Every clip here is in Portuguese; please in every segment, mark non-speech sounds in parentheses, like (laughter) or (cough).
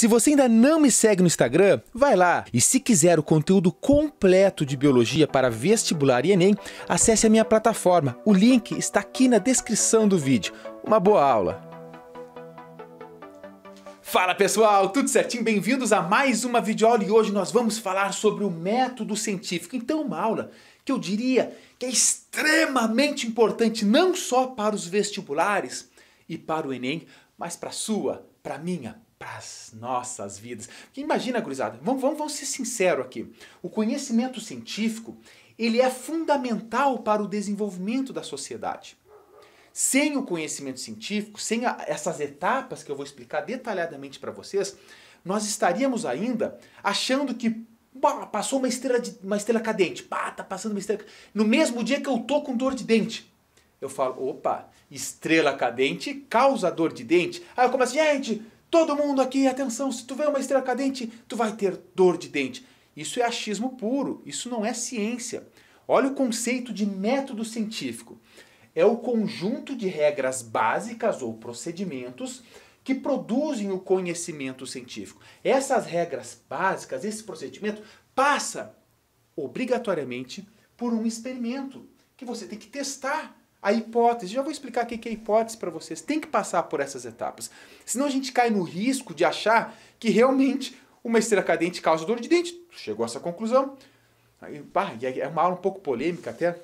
Se você ainda não me segue no Instagram, vai lá. E se quiser o conteúdo completo de biologia para vestibular e Enem, acesse a minha plataforma. O link está aqui na descrição do vídeo. Uma boa aula! Fala pessoal, tudo certinho? Bem-vindos a mais uma videoaula e hoje nós vamos falar sobre o método científico. Então, uma aula que eu diria que é extremamente importante não só para os vestibulares e para o Enem, mas para a sua, para a minha, para as nossas vidas. Porque imagina, gurizada, vamos, vamos, vamos ser sinceros aqui. O conhecimento científico ele é fundamental para o desenvolvimento da sociedade. Sem o conhecimento científico, sem a, essas etapas que eu vou explicar detalhadamente para vocês, nós estaríamos ainda achando que bah, passou uma estrela, de, uma estrela cadente, bah, tá passando uma estrela. No mesmo dia que eu tô com dor de dente, eu falo, opa, estrela cadente causa dor de dente. Aí eu começo, gente, Todo mundo aqui, atenção, se tu vê uma estrela cadente, tu vai ter dor de dente. Isso é achismo puro, isso não é ciência. Olha o conceito de método científico. É o conjunto de regras básicas ou procedimentos que produzem o conhecimento científico. Essas regras básicas, esse procedimento, passa obrigatoriamente por um experimento que você tem que testar a hipótese. Já vou explicar o que é hipótese para vocês. Tem que passar por essas etapas. Senão a gente cai no risco de achar que realmente uma esteira cadente causa dor de dente. Chegou a essa conclusão. Aí, bah, é uma aula um pouco polêmica até,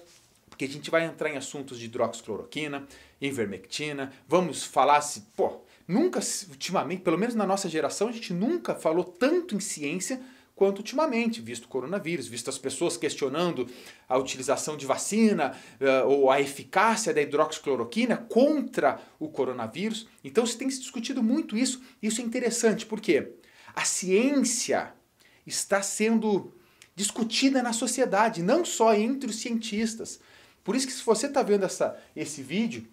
porque a gente vai entrar em assuntos de hidroxicloroquina, invermectina, vamos falar se, pô, nunca, ultimamente, pelo menos na nossa geração, a gente nunca falou tanto em ciência quanto ultimamente, visto o coronavírus, visto as pessoas questionando a utilização de vacina uh, ou a eficácia da hidroxicloroquina contra o coronavírus. Então se tem se discutido muito isso. Isso é interessante porque a ciência está sendo discutida na sociedade, não só entre os cientistas. Por isso que se você está vendo essa, esse vídeo,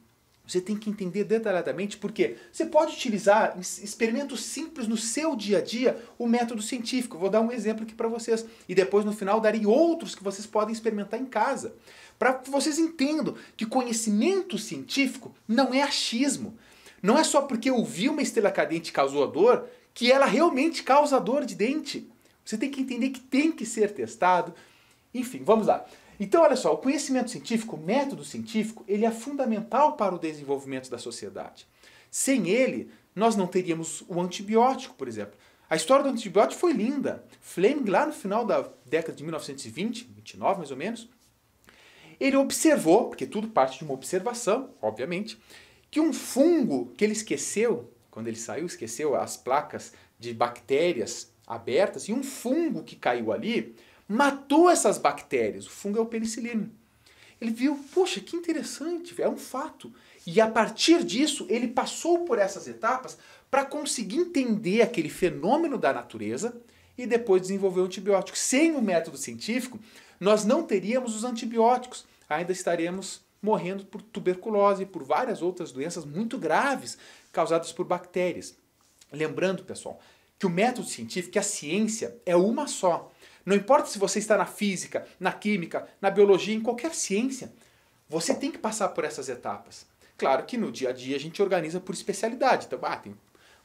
você tem que entender detalhadamente porque você pode utilizar experimentos simples no seu dia a dia o método científico. Vou dar um exemplo aqui para vocês e depois no final darei outros que vocês podem experimentar em casa, para que vocês entendam que conhecimento científico não é achismo. Não é só porque eu vi uma estrela cadente causou a dor que ela realmente causa dor de dente. Você tem que entender que tem que ser testado. Enfim, vamos lá. Então, olha só, o conhecimento científico, o método científico, ele é fundamental para o desenvolvimento da sociedade. Sem ele, nós não teríamos o antibiótico, por exemplo. A história do antibiótico foi linda. Fleming, lá no final da década de 1920, 29 mais ou menos, ele observou, porque tudo parte de uma observação, obviamente, que um fungo que ele esqueceu, quando ele saiu, esqueceu as placas de bactérias abertas, e um fungo que caiu ali matou essas bactérias. O fungo é o penicilino. Ele viu, poxa, que interessante, é um fato. E a partir disso, ele passou por essas etapas para conseguir entender aquele fenômeno da natureza e depois desenvolver o um antibiótico. Sem o método científico, nós não teríamos os antibióticos. Ainda estaremos morrendo por tuberculose e por várias outras doenças muito graves causadas por bactérias. Lembrando, pessoal, que o método científico, que a ciência é uma só. Não importa se você está na física, na química, na biologia, em qualquer ciência, você tem que passar por essas etapas. Claro que no dia a dia a gente organiza por especialidade. Então, ah, tem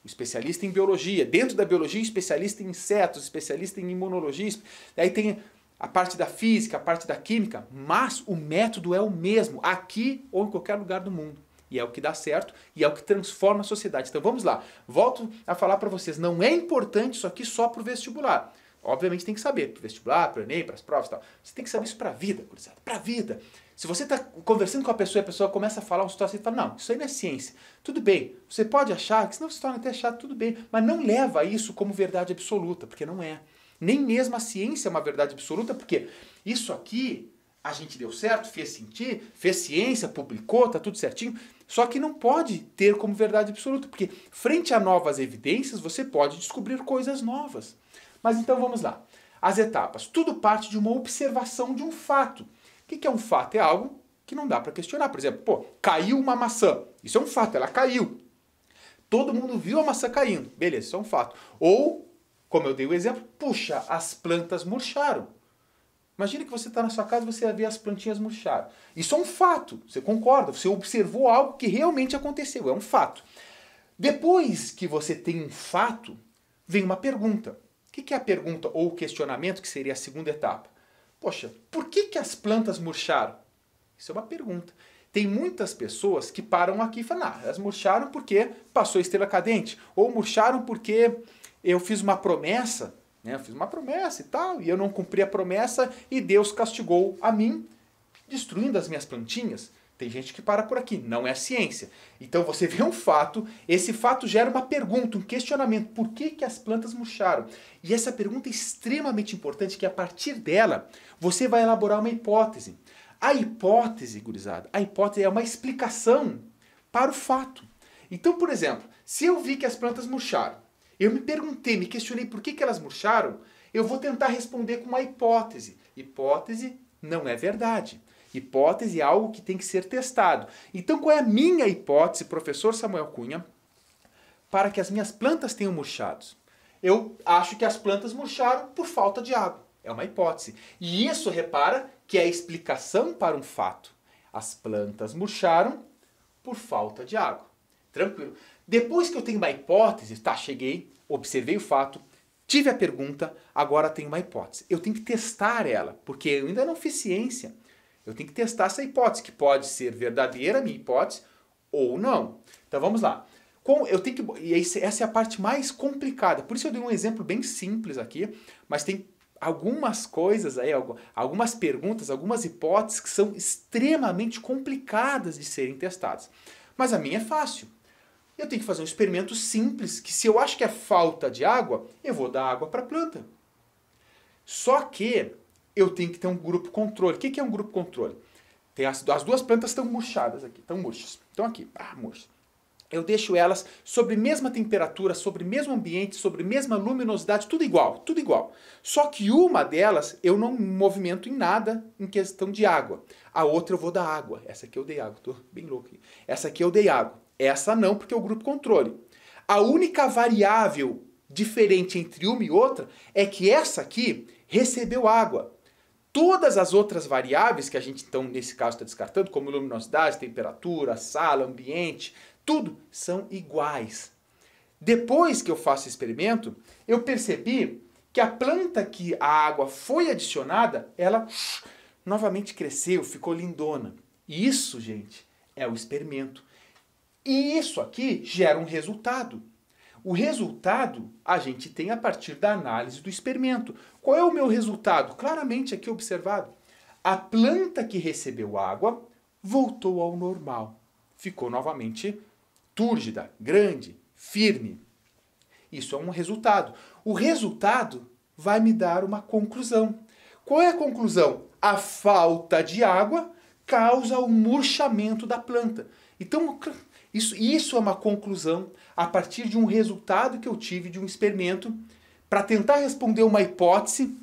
o especialista em biologia, dentro da biologia, especialista em insetos, especialista em imunologia, aí tem a parte da física, a parte da química, mas o método é o mesmo aqui ou em qualquer lugar do mundo. E é o que dá certo e é o que transforma a sociedade. Então vamos lá, volto a falar para vocês: não é importante isso aqui só para o vestibular. Obviamente tem que saber, para vestibular, para o Enem, para as provas e tal. Você tem que saber isso para a vida, gurizada, para a vida. Se você está conversando com a pessoa e a pessoa começa a falar um situação, e fala, não, isso aí não é ciência. Tudo bem, você pode achar, que senão se torna até chato, tudo bem, mas não leva isso como verdade absoluta, porque não é. Nem mesmo a ciência é uma verdade absoluta, porque isso aqui a gente deu certo, fez sentir, fez ciência, publicou, tá tudo certinho. Só que não pode ter como verdade absoluta, porque frente a novas evidências, você pode descobrir coisas novas. Mas então vamos lá. As etapas. Tudo parte de uma observação de um fato. O que é um fato? É algo que não dá para questionar. Por exemplo, pô, caiu uma maçã. Isso é um fato, ela caiu. Todo mundo viu a maçã caindo. Beleza, isso é um fato. Ou, como eu dei o exemplo, puxa, as plantas murcharam. Imagina que você está na sua casa e você vê as plantinhas murchar. Isso é um fato, você concorda, você observou algo que realmente aconteceu, é um fato. Depois que você tem um fato, vem uma pergunta que, que é a pergunta ou o questionamento, que seria a segunda etapa? Poxa, por que, que as plantas murcharam? Isso é uma pergunta. Tem muitas pessoas que param aqui e falam, ah, elas murcharam porque passou estrela cadente, ou murcharam porque eu fiz uma promessa, né? eu fiz uma promessa e tal, e eu não cumpri a promessa e Deus castigou a mim, destruindo as minhas plantinhas. Tem gente que para por aqui, não é ciência. Então você vê um fato, esse fato gera uma pergunta, um questionamento. Por que, que as plantas murcharam? E essa pergunta é extremamente importante, que a partir dela você vai elaborar uma hipótese. A hipótese, gurizada, a hipótese é uma explicação para o fato. Então, por exemplo, se eu vi que as plantas murcharam, eu me perguntei, me questionei por que, que elas murcharam, eu vou tentar responder com uma hipótese. Hipótese não é verdade. Hipótese é algo que tem que ser testado. Então, qual é a minha hipótese, professor Samuel Cunha, para que as minhas plantas tenham murchado? Eu acho que as plantas murcharam por falta de água. É uma hipótese. E isso, repara, que é a explicação para um fato. As plantas murcharam por falta de água. Tranquilo. Depois que eu tenho uma hipótese, tá, cheguei, observei o fato, tive a pergunta, agora tenho uma hipótese. Eu tenho que testar ela, porque eu ainda não fiz ciência. Eu tenho que testar essa hipótese, que pode ser verdadeira, minha hipótese, ou não. Então vamos lá. Com, eu tenho que, e essa é a parte mais complicada. Por isso eu dei um exemplo bem simples aqui, mas tem algumas coisas aí, algumas perguntas, algumas hipóteses que são extremamente complicadas de serem testadas. Mas a minha é fácil. Eu tenho que fazer um experimento simples, que se eu acho que é falta de água, eu vou dar água para a planta. Só que eu tenho que ter um grupo controle. O que, que é um grupo controle? Tem as, as duas plantas estão murchadas aqui, estão murchas. Estão aqui, ah, murchas. Eu deixo elas sobre mesma temperatura, sobre mesmo ambiente, sobre mesma luminosidade, tudo igual, tudo igual. Só que uma delas eu não movimento em nada em questão de água. A outra eu vou dar água. Essa aqui eu dei água, tô bem louco. Aqui. Essa aqui eu dei água. Essa não, porque é o grupo controle. A única variável diferente entre uma e outra é que essa aqui recebeu água. Todas as outras variáveis que a gente, então, nesse caso está descartando, como luminosidade, temperatura, sala, ambiente, tudo são iguais. Depois que eu faço o experimento, eu percebi que a planta que a água foi adicionada, ela novamente cresceu, ficou lindona. Isso, gente, é o experimento. E isso aqui gera um resultado. O resultado a gente tem a partir da análise do experimento. Qual é o meu resultado? Claramente aqui observado. A planta que recebeu água voltou ao normal. Ficou novamente túrgida, grande, firme. Isso é um resultado. O resultado vai me dar uma conclusão. Qual é a conclusão? A falta de água causa o murchamento da planta. Então, isso, isso é uma conclusão a partir de um resultado que eu tive de um experimento para tentar responder uma hipótese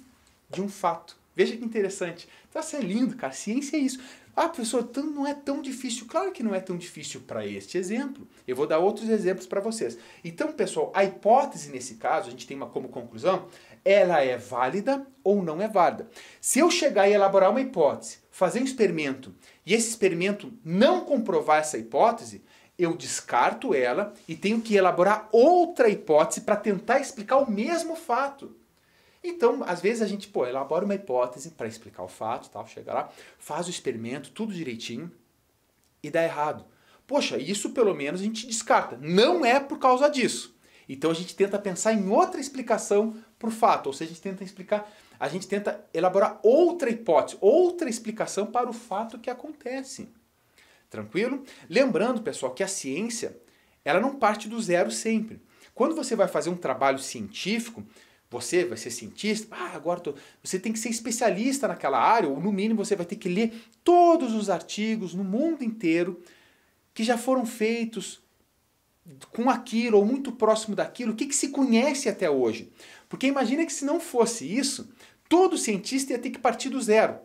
de um fato. Veja que interessante. Então, sendo é lindo, cara. Ciência é isso. Ah, professor, então não é tão difícil. Claro que não é tão difícil para este exemplo. Eu vou dar outros exemplos para vocês. Então, pessoal, a hipótese nesse caso, a gente tem uma como conclusão, ela é válida ou não é válida. Se eu chegar e elaborar uma hipótese fazer um experimento e esse experimento não comprovar essa hipótese, eu descarto ela e tenho que elaborar outra hipótese para tentar explicar o mesmo fato. Então, às vezes a gente pô, elabora uma hipótese para explicar o fato, tal, chega lá, faz o experimento, tudo direitinho e dá errado. Poxa, isso pelo menos a gente descarta. Não é por causa disso. Então a gente tenta pensar em outra explicação para o fato, ou seja, a gente tenta explicar a gente tenta elaborar outra hipótese, outra explicação para o fato que acontece. Tranquilo? Lembrando, pessoal, que a ciência ela não parte do zero sempre. Quando você vai fazer um trabalho científico, você vai ser cientista, ah, agora tô... você tem que ser especialista naquela área, ou no mínimo você vai ter que ler todos os artigos no mundo inteiro que já foram feitos com aquilo ou muito próximo daquilo, o que, que se conhece até hoje. Porque imagina que se não fosse isso, todo cientista ia ter que partir do zero.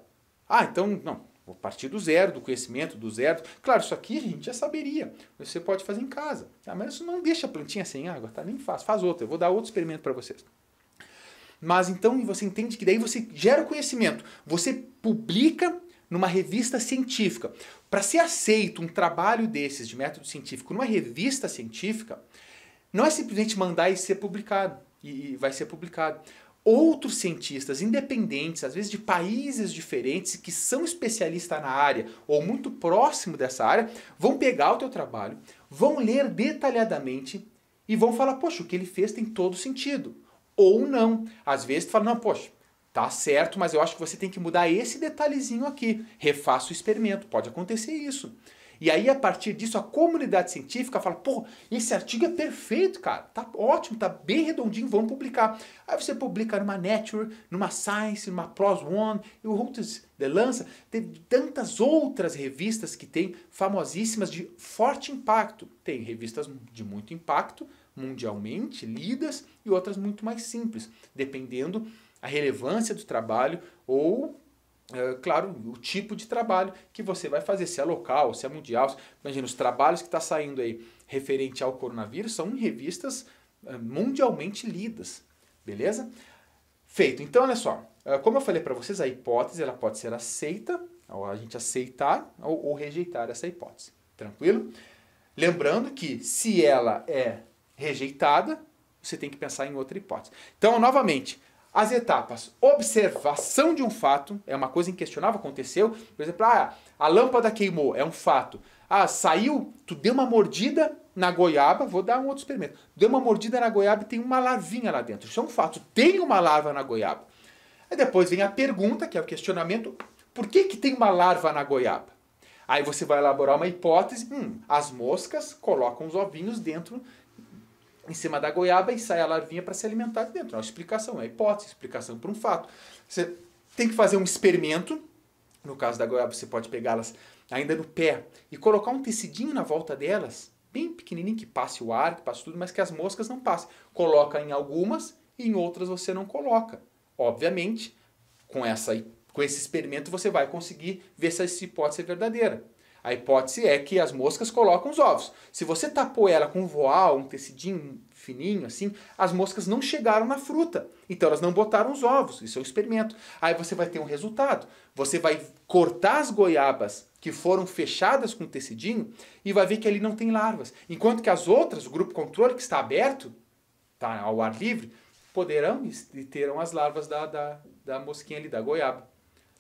Ah, então, não, vou partir do zero, do conhecimento, do zero. Claro, isso aqui a gente já saberia. Você pode fazer em casa. Ah, mas isso não deixa a plantinha sem água, tá? Nem faz. Faz outro. Eu vou dar outro experimento para vocês. Mas então você entende que daí você gera o conhecimento. Você publica numa revista científica. Para ser aceito um trabalho desses de método científico numa revista científica, não é simplesmente mandar e ser publicado. E vai ser publicado outros cientistas independentes, às vezes de países diferentes, que são especialistas na área ou muito próximo dessa área, vão pegar o teu trabalho, vão ler detalhadamente e vão falar, poxa, o que ele fez tem todo sentido. Ou não. Às vezes tu fala, não, poxa, tá certo, mas eu acho que você tem que mudar esse detalhezinho aqui. Refaça o experimento, pode acontecer isso. E aí, a partir disso, a comunidade científica fala: pô, esse artigo é perfeito, cara, tá ótimo, tá bem redondinho, vamos publicar. Aí você publica numa Nature, numa Science, numa Pros One, e Routes de Lança, tem tantas outras revistas que tem famosíssimas de forte impacto. Tem revistas de muito impacto, mundialmente lidas, e outras muito mais simples, dependendo a relevância do trabalho ou é, claro, o tipo de trabalho que você vai fazer, se é local, se é mundial. Imagina, os trabalhos que está saindo aí referente ao coronavírus são em revistas é, mundialmente lidas, beleza? Feito. Então, olha só, é, como eu falei para vocês, a hipótese ela pode ser aceita, ou a gente aceitar ou, ou rejeitar essa hipótese, tranquilo? Lembrando que se ela é rejeitada, você tem que pensar em outra hipótese. Então, novamente, as etapas observação de um fato, é uma coisa inquestionável, aconteceu. Por exemplo, ah, a lâmpada queimou, é um fato. Ah, saiu, tu deu uma mordida na goiaba, vou dar um outro experimento. Deu uma mordida na goiaba e tem uma larvinha lá dentro. Isso é um fato, tem uma larva na goiaba. Aí depois vem a pergunta, que é o questionamento, por que, que tem uma larva na goiaba? Aí você vai elaborar uma hipótese, hum, as moscas colocam os ovinhos dentro em cima da goiaba e sai a larvinha para se alimentar de dentro. É uma explicação, é uma hipótese, explicação para um fato. Você tem que fazer um experimento. No caso da goiaba, você pode pegá-las ainda no pé e colocar um tecidinho na volta delas, bem pequenininho, que passe o ar, que passe tudo, mas que as moscas não passem. Coloca em algumas e em outras você não coloca. Obviamente, com, essa, com esse experimento você vai conseguir ver se essa hipótese é verdadeira. A hipótese é que as moscas colocam os ovos. Se você tapou ela com um voal, um tecidinho fininho assim, as moscas não chegaram na fruta. Então elas não botaram os ovos. Isso é um experimento. Aí você vai ter um resultado. Você vai cortar as goiabas que foram fechadas com tecidinho e vai ver que ali não tem larvas. Enquanto que as outras, o grupo controle que está aberto, está ao ar livre, poderão e terão as larvas da, da, da mosquinha ali, da goiaba.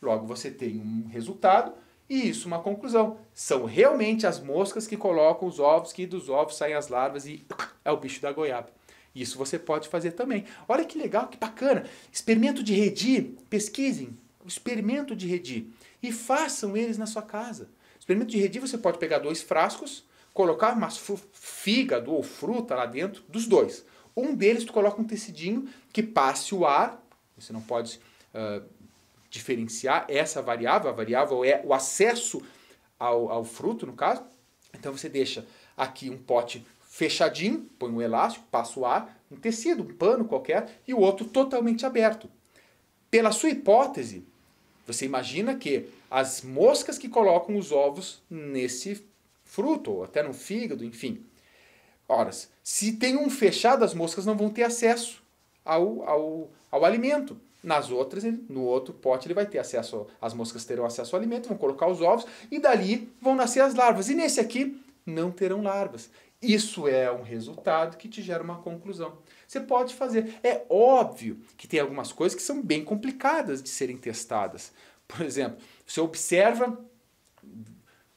Logo você tem um resultado e isso, é uma conclusão. São realmente as moscas que colocam os ovos, que dos ovos saem as larvas e é o bicho da goiaba. Isso você pode fazer também. Olha que legal, que bacana. Experimento de redi, pesquisem. Experimento de redi. E façam eles na sua casa. Experimento de redi, você pode pegar dois frascos, colocar uma fígado ou fruta lá dentro, dos dois. Um deles tu coloca um tecidinho que passe o ar, você não pode uh, diferenciar essa variável, a variável é o acesso ao, ao fruto, no caso. Então você deixa aqui um pote fechadinho, põe um elástico, passa o ar, um tecido, um pano qualquer, e o outro totalmente aberto. Pela sua hipótese, você imagina que as moscas que colocam os ovos nesse fruto, ou até no fígado, enfim. Ora, se tem um fechado, as moscas não vão ter acesso ao, ao, ao alimento. Nas outras, no outro pote, ele vai ter acesso, as moscas terão acesso ao alimento, vão colocar os ovos e dali vão nascer as larvas. E nesse aqui não terão larvas. Isso é um resultado que te gera uma conclusão. Você pode fazer. É óbvio que tem algumas coisas que são bem complicadas de serem testadas. Por exemplo, você observa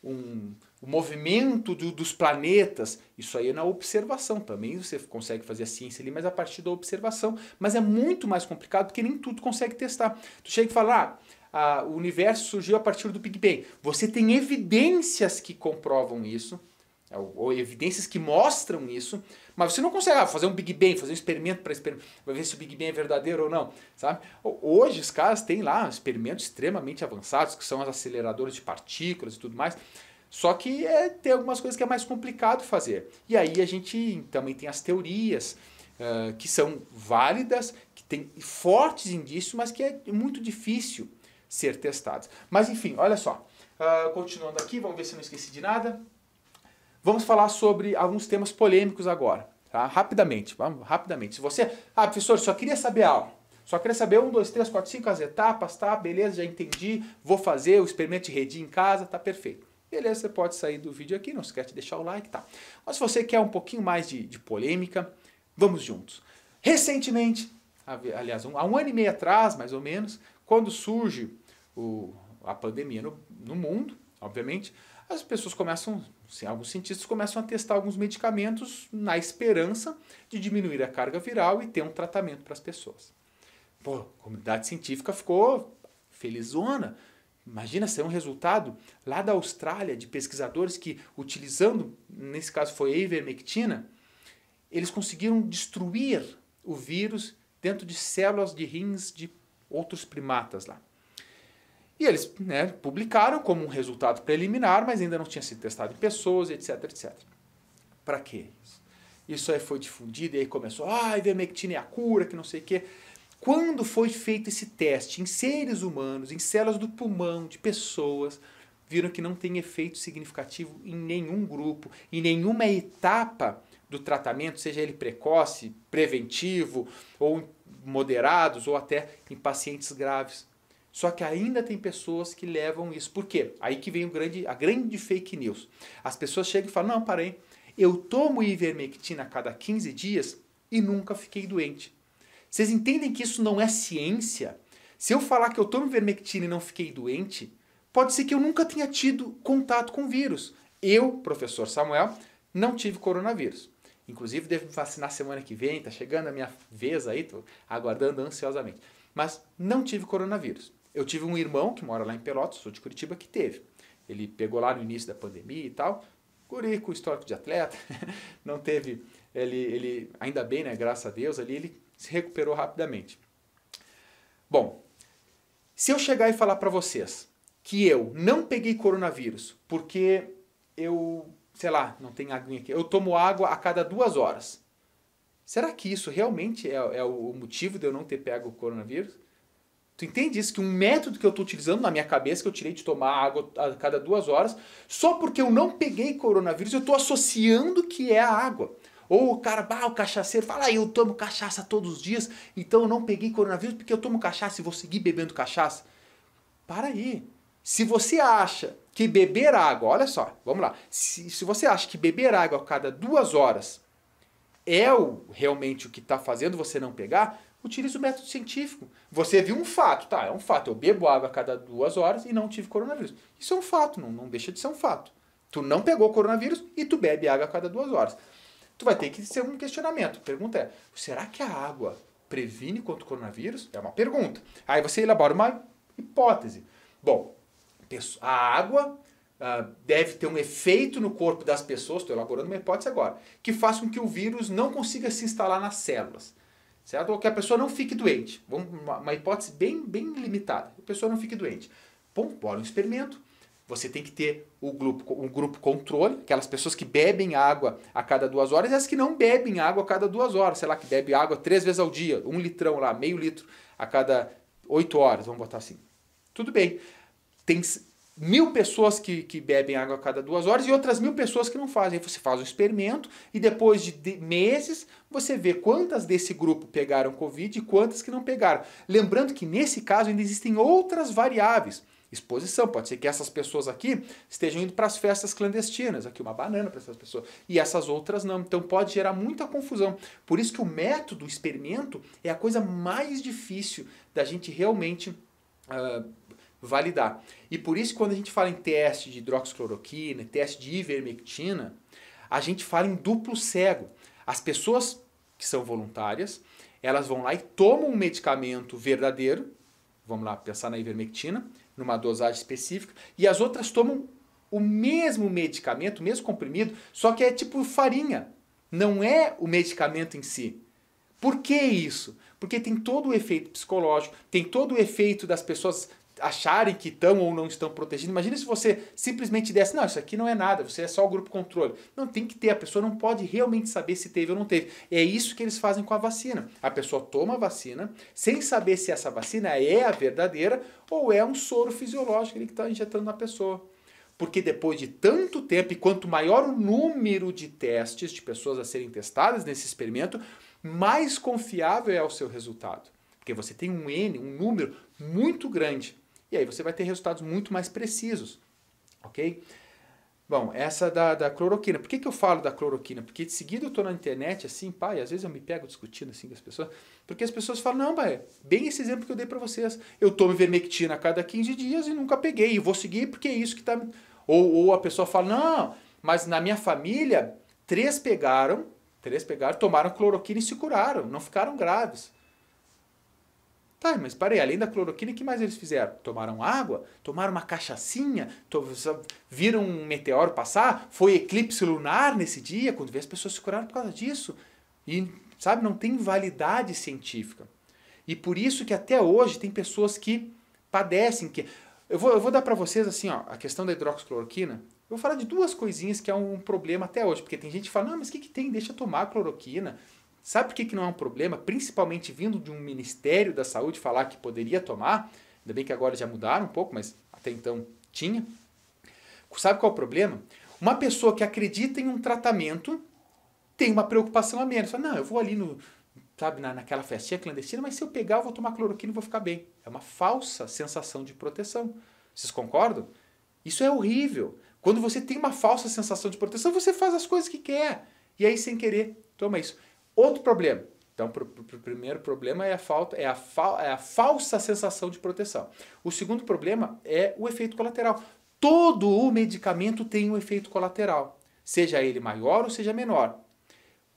um, o movimento do, dos planetas, isso aí é na observação também. Você consegue fazer a ciência ali, mas a partir da observação. Mas é muito mais complicado porque nem tudo consegue testar. Tu chega e fala, ah, o universo surgiu a partir do Big Bang. Você tem evidências que comprovam isso, é ou evidências que mostram isso, mas você não consegue ah, fazer um Big Bang, fazer um experimento para ver se o Big Bang é verdadeiro ou não, sabe? Hoje os caras têm lá experimentos extremamente avançados, que são as aceleradores de partículas e tudo mais, só que é, tem algumas coisas que é mais complicado fazer. E aí a gente também tem as teorias, uh, que são válidas, que tem fortes indícios, mas que é muito difícil ser testadas. Mas enfim, olha só. Uh, continuando aqui, vamos ver se eu não esqueci de nada. Vamos falar sobre alguns temas polêmicos agora, tá? Rapidamente, vamos, rapidamente. Se você, ah, professor, só queria saber algo. Só queria saber um, dois, três, quatro, cinco as etapas, tá? Beleza, já entendi. Vou fazer o experimento de rede em casa, tá perfeito. Beleza, você pode sair do vídeo aqui, não esquece de deixar o like, tá? Mas se você quer um pouquinho mais de, de polêmica, vamos juntos. Recentemente, aliás, um, há um ano e meio atrás, mais ou menos, quando surge o, a pandemia no, no mundo, obviamente, as pessoas começam, assim, alguns cientistas começam a testar alguns medicamentos na esperança de diminuir a carga viral e ter um tratamento para as pessoas. Pô, a comunidade científica ficou felizona, Imagina ser é um resultado lá da Austrália, de pesquisadores que, utilizando, nesse caso foi a ivermectina, eles conseguiram destruir o vírus dentro de células de rins de outros primatas lá. E eles né, publicaram como um resultado preliminar, mas ainda não tinha sido testado em pessoas, etc, etc. Para quê? Isso aí foi difundido e aí começou, ah, ivermectina é a cura, que não sei o quê. Quando foi feito esse teste em seres humanos, em células do pulmão, de pessoas, viram que não tem efeito significativo em nenhum grupo, em nenhuma etapa do tratamento, seja ele precoce, preventivo, ou moderados, ou até em pacientes graves. Só que ainda tem pessoas que levam isso. Por quê? Aí que vem o grande, a grande fake news. As pessoas chegam e falam: não, parei, eu tomo ivermectina a cada 15 dias e nunca fiquei doente. Vocês entendem que isso não é ciência? Se eu falar que eu tomo vermectina e não fiquei doente, pode ser que eu nunca tenha tido contato com vírus. Eu, professor Samuel, não tive coronavírus. Inclusive, devo me vacinar semana que vem, tá chegando a minha vez aí, tô aguardando ansiosamente. Mas não tive coronavírus. Eu tive um irmão que mora lá em Pelotas, sou de Curitiba, que teve. Ele pegou lá no início da pandemia e tal. Curico, com histórico de atleta, (laughs) não teve. Ele, ele, ainda bem, né? Graças a Deus, ali ele se recuperou rapidamente. Bom, se eu chegar e falar para vocês que eu não peguei coronavírus porque eu, sei lá, não tem água aqui, eu tomo água a cada duas horas. Será que isso realmente é, é o motivo de eu não ter pego o coronavírus? Tu entende isso? Que um método que eu estou utilizando na minha cabeça, que eu tirei de tomar água a cada duas horas, só porque eu não peguei coronavírus, eu estou associando que é a água. Ou o cara, ah, o cachaceiro, fala, eu tomo cachaça todos os dias, então eu não peguei coronavírus porque eu tomo cachaça e vou seguir bebendo cachaça. Para aí. Se você acha que beber água, olha só, vamos lá. Se, se você acha que beber água a cada duas horas é o, realmente o que está fazendo você não pegar, utilize o método científico. Você viu um fato, tá? É um fato. Eu bebo água a cada duas horas e não tive coronavírus. Isso é um fato, não, não deixa de ser um fato. Tu não pegou coronavírus e tu bebe água a cada duas horas tu vai ter que ser um questionamento. A pergunta é: será que a água previne contra o coronavírus? É uma pergunta. Aí você elabora uma hipótese. Bom, a água Uh, deve ter um efeito no corpo das pessoas, estou elaborando uma hipótese agora, que faça com que o vírus não consiga se instalar nas células. Certo? Ou que a pessoa não fique doente. Vamos, uma, uma hipótese bem, bem limitada. A pessoa não fique doente. Bom, bora um experimento. Você tem que ter o grupo, um grupo controle, aquelas pessoas que bebem água a cada duas horas e as que não bebem água a cada duas horas, sei lá, que bebe água três vezes ao dia, um litrão lá, meio litro a cada oito horas, vamos botar assim. Tudo bem. Tem mil pessoas que, que bebem água a cada duas horas e outras mil pessoas que não fazem. Aí você faz um experimento e depois de, de meses você vê quantas desse grupo pegaram Covid e quantas que não pegaram. Lembrando que nesse caso ainda existem outras variáveis. Exposição. Pode ser que essas pessoas aqui estejam indo para as festas clandestinas. Aqui uma banana para essas pessoas. E essas outras não. Então pode gerar muita confusão. Por isso que o método, o experimento, é a coisa mais difícil da gente realmente. Uh, validar. E por isso, quando a gente fala em teste de hidroxicloroquina, teste de ivermectina, a gente fala em duplo cego. As pessoas que são voluntárias, elas vão lá e tomam um medicamento verdadeiro, vamos lá pensar na ivermectina, numa dosagem específica, e as outras tomam o mesmo medicamento, o mesmo comprimido, só que é tipo farinha, não é o medicamento em si. Por que isso? Porque tem todo o efeito psicológico, tem todo o efeito das pessoas acharem que estão ou não estão protegidos. Imagina se você simplesmente desse, não, isso aqui não é nada, você é só o grupo controle. Não, tem que ter, a pessoa não pode realmente saber se teve ou não teve. É isso que eles fazem com a vacina. A pessoa toma a vacina sem saber se essa vacina é a verdadeira ou é um soro fisiológico que está injetando na pessoa. Porque depois de tanto tempo, e quanto maior o número de testes de pessoas a serem testadas nesse experimento, mais confiável é o seu resultado. Porque você tem um N, um número muito grande e aí você vai ter resultados muito mais precisos, ok? Bom, essa da, da cloroquina. Por que, que eu falo da cloroquina? Porque de seguida eu estou na internet assim, pai, às vezes eu me pego discutindo assim com as pessoas, porque as pessoas falam, não, pai, bem esse exemplo que eu dei para vocês. Eu tomo vermectina a cada 15 dias e nunca peguei, e vou seguir porque é isso que está. Ou, ou a pessoa fala, não, mas na minha família, três pegaram, três pegaram, tomaram cloroquina e se curaram, não ficaram graves. Tá, mas parei, além da cloroquina, o que mais eles fizeram? Tomaram água? Tomaram uma cachaçinha? To viram um meteoro passar? Foi eclipse lunar nesse dia? Quando vê as pessoas se curaram por causa disso. E, sabe, não tem validade científica. E por isso que até hoje tem pessoas que padecem. que Eu vou, eu vou dar para vocês, assim, ó, a questão da hidroxicloroquina. Eu vou falar de duas coisinhas que é um problema até hoje. Porque tem gente que fala, não, mas o que, que tem? Deixa tomar cloroquina Sabe por que, que não é um problema, principalmente vindo de um Ministério da Saúde falar que poderia tomar? Ainda bem que agora já mudaram um pouco, mas até então tinha. Sabe qual é o problema? Uma pessoa que acredita em um tratamento tem uma preocupação a menos. Não, eu vou ali no, sabe, na, naquela festinha clandestina, mas se eu pegar, eu vou tomar cloroquina e vou ficar bem. É uma falsa sensação de proteção. Vocês concordam? Isso é horrível. Quando você tem uma falsa sensação de proteção, você faz as coisas que quer. E aí, sem querer, toma isso. Outro problema. Então, o pro, pro primeiro problema é a falta, é a, fa, é a falsa sensação de proteção. O segundo problema é o efeito colateral. Todo o medicamento tem um efeito colateral, seja ele maior ou seja menor.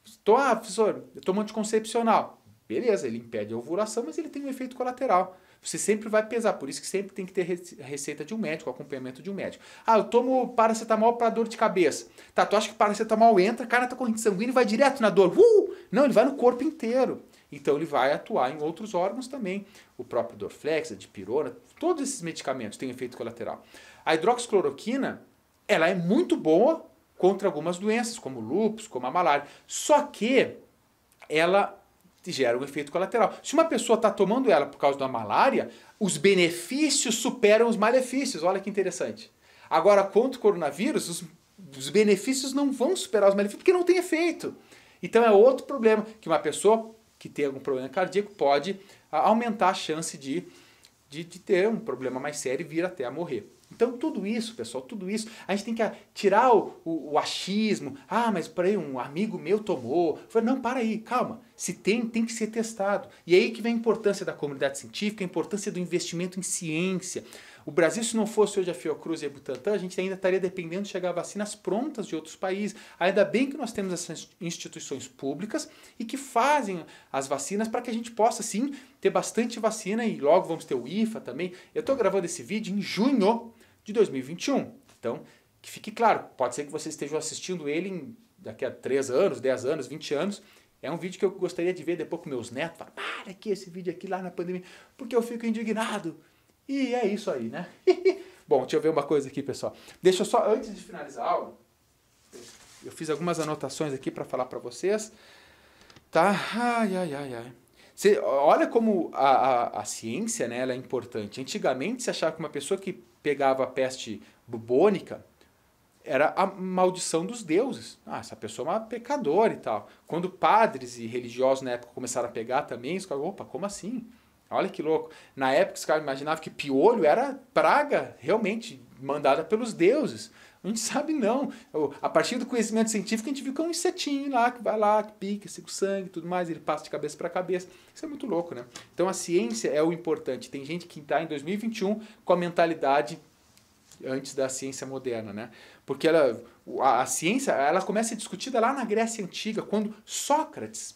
Estou, ah, professor, eu tomo anticoncepcional. Beleza, ele impede a ovulação, mas ele tem um efeito colateral. Você sempre vai pesar, por isso que sempre tem que ter receita de um médico, acompanhamento de um médico. Ah, eu tomo paracetamol para dor de cabeça. Tá, tu acha que paracetamol entra, cara, tá corrente sanguínea e vai direto na dor. Uh! Não, ele vai no corpo inteiro. Então ele vai atuar em outros órgãos também. O próprio Dorflex, a dipirona, todos esses medicamentos têm efeito colateral. A hidroxicloroquina, ela é muito boa contra algumas doenças, como lúpus, como a malária. Só que ela gera um efeito colateral. Se uma pessoa está tomando ela por causa da malária, os benefícios superam os malefícios. Olha que interessante. Agora, contra o coronavírus, os, os benefícios não vão superar os malefícios porque não tem efeito. Então é outro problema que uma pessoa que tem algum problema cardíaco pode ah, aumentar a chance de, de, de ter um problema mais sério e vir até a morrer. Então, tudo isso, pessoal, tudo isso, a gente tem que ah, tirar o, o, o achismo. Ah, mas aí, um amigo meu tomou. Falei, não, para aí, calma. Se tem, tem que ser testado. E é aí que vem a importância da comunidade científica, a importância do investimento em ciência. O Brasil, se não fosse hoje a Fiocruz e a Butantan, a gente ainda estaria dependendo de chegar vacinas prontas de outros países. Ainda bem que nós temos essas instituições públicas e que fazem as vacinas para que a gente possa, sim, ter bastante vacina e logo vamos ter o IFA também. Eu estou gravando esse vídeo em junho de 2021. Então, que fique claro, pode ser que vocês estejam assistindo ele em, daqui a 3 anos, 10 anos, 20 anos. É um vídeo que eu gostaria de ver depois com meus netos. Falar, para aqui esse vídeo aqui lá na pandemia, porque eu fico indignado. E é isso aí, né? (laughs) Bom, deixa eu ver uma coisa aqui, pessoal. Deixa eu só, antes de finalizar a aula, eu fiz algumas anotações aqui para falar para vocês. Tá? Ai, ai, ai, ai. Você, olha como a, a, a ciência né, é importante. Antigamente se achava que uma pessoa que pegava a peste bubônica, era a maldição dos deuses. Ah, essa pessoa é uma pecadora e tal. Quando padres e religiosos na época começaram a pegar também, os caras, opa, como assim? Olha que louco. Na época os caras imaginavam que piolho era praga realmente mandada pelos deuses. A gente sabe não. A partir do conhecimento científico, a gente viu que é um insetinho lá, que vai lá, que pica, seca o sangue tudo mais, ele passa de cabeça para cabeça. Isso é muito louco, né? Então a ciência é o importante. Tem gente que está em 2021 com a mentalidade antes da ciência moderna, né? Porque ela, a, a ciência ela começa a ser discutida lá na Grécia Antiga, quando Sócrates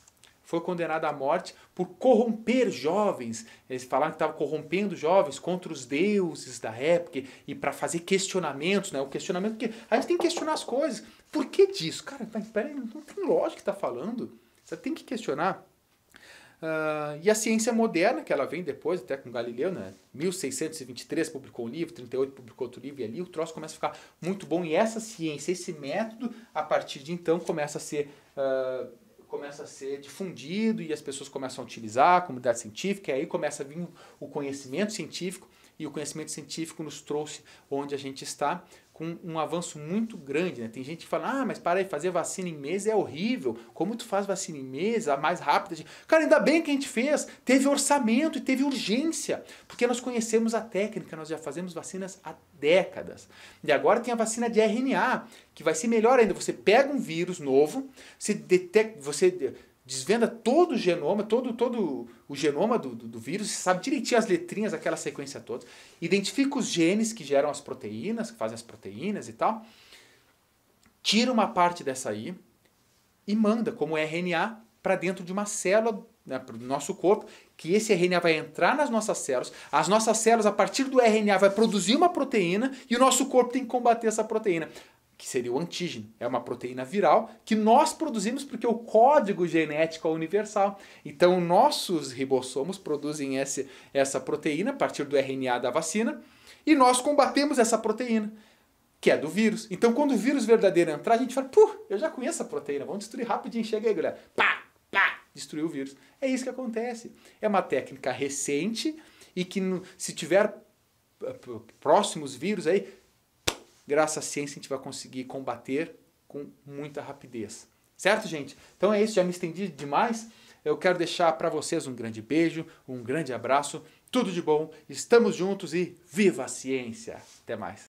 foi condenado à morte por corromper jovens. Eles falaram que estava corrompendo jovens contra os deuses da época e para fazer questionamentos, né? O questionamento que a gente tem que questionar as coisas. Por que disso? Cara, peraí, não tem lógica que tá falando. Você tem que questionar. Uh, e a ciência moderna, que ela vem depois, até com Galileu, né? 1623 publicou um livro, 38 publicou outro livro, e ali o troço começa a ficar muito bom. E essa ciência, esse método, a partir de então, começa a ser uh, começa a ser difundido e as pessoas começam a utilizar, a comunidade científica, e aí começa a vir o conhecimento científico, e o conhecimento científico nos trouxe onde a gente está, com um avanço muito grande. Né? Tem gente que fala, ah, mas para aí, fazer vacina em mês é horrível. Como tu faz vacina em mês, a mais rápida? Cara, ainda bem que a gente fez. Teve orçamento e teve urgência, porque nós conhecemos a técnica, nós já fazemos vacinas há décadas. E agora tem a vacina de RNA, que vai ser melhor ainda. Você pega um vírus novo, você detecta, você desvenda todo o genoma, todo, todo o genoma do, do, do vírus, sabe direitinho as letrinhas, aquela sequência toda, identifica os genes que geram as proteínas, que fazem as proteínas e tal, tira uma parte dessa aí e manda como RNA para dentro de uma célula né, para o nosso corpo, que esse RNA vai entrar nas nossas células, as nossas células, a partir do RNA, vai produzir uma proteína e o nosso corpo tem que combater essa proteína que seria o antígeno. É uma proteína viral que nós produzimos porque o código genético é universal. Então, nossos ribossomos produzem esse, essa proteína a partir do RNA da vacina e nós combatemos essa proteína, que é do vírus. Então, quando o vírus verdadeiro entrar, a gente fala, pô, eu já conheço a proteína, vamos destruir rapidinho, chega aí, galera. Pá, pá, destruiu o vírus. É isso que acontece. É uma técnica recente e que se tiver eh, próximos vírus aí, graças à ciência, a gente vai conseguir combater com muita rapidez. Certo, gente? Então é isso, já me estendi demais. Eu quero deixar para vocês um grande beijo, um grande abraço, tudo de bom, estamos juntos e viva a ciência! Até mais!